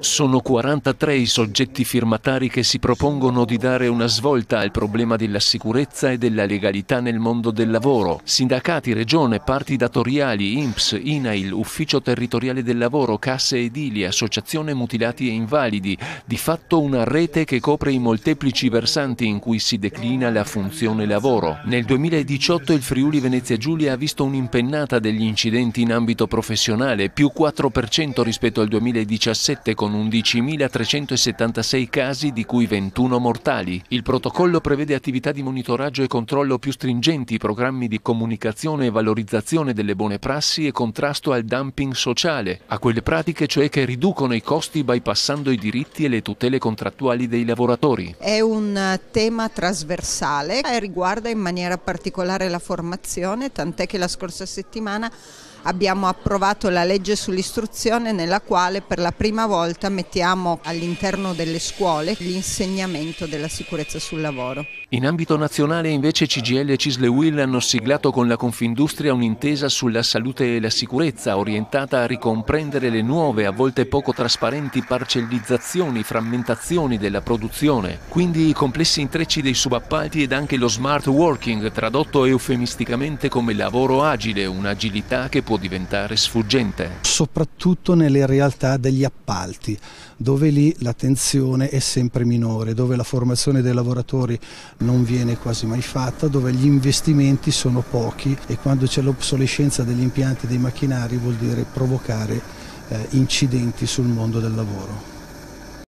Sono 43 i soggetti firmatari che si propongono di dare una svolta al problema della sicurezza e della legalità nel mondo del lavoro. Sindacati, regione, parti datoriali, INPS, INAIL, Ufficio Territoriale del Lavoro, Casse Edili, Associazione Mutilati e Invalidi. Di fatto una rete che copre i molteplici versanti in cui si declina la funzione lavoro. Nel 2018 il Friuli Venezia Giulia ha visto un'impennata degli incidenti in ambito professionale, più 4% rispetto al 2017 2017 con 11.376 casi di cui 21 mortali. Il protocollo prevede attività di monitoraggio e controllo più stringenti, programmi di comunicazione e valorizzazione delle buone prassi e contrasto al dumping sociale, a quelle pratiche cioè che riducono i costi bypassando i diritti e le tutele contrattuali dei lavoratori. È un eh, tema trasversale e riguarda in maniera particolare la formazione, tant'è che la scorsa settimana abbiamo approvato la legge sull'istruzione nella quale per la prima volta mettiamo all'interno delle scuole l'insegnamento della sicurezza sul lavoro. In ambito nazionale invece CGL e Cisle Will hanno siglato con la Confindustria un'intesa sulla salute e la sicurezza orientata a ricomprendere le nuove, a volte poco trasparenti parcellizzazioni, frammentazioni della produzione, quindi i complessi intrecci dei subappalti ed anche lo smart working, tradotto eufemisticamente come lavoro agile, un'agilità che può può diventare sfuggente. Soprattutto nelle realtà degli appalti, dove lì l'attenzione è sempre minore, dove la formazione dei lavoratori non viene quasi mai fatta, dove gli investimenti sono pochi e quando c'è l'obsolescenza degli impianti e dei macchinari vuol dire provocare eh, incidenti sul mondo del lavoro.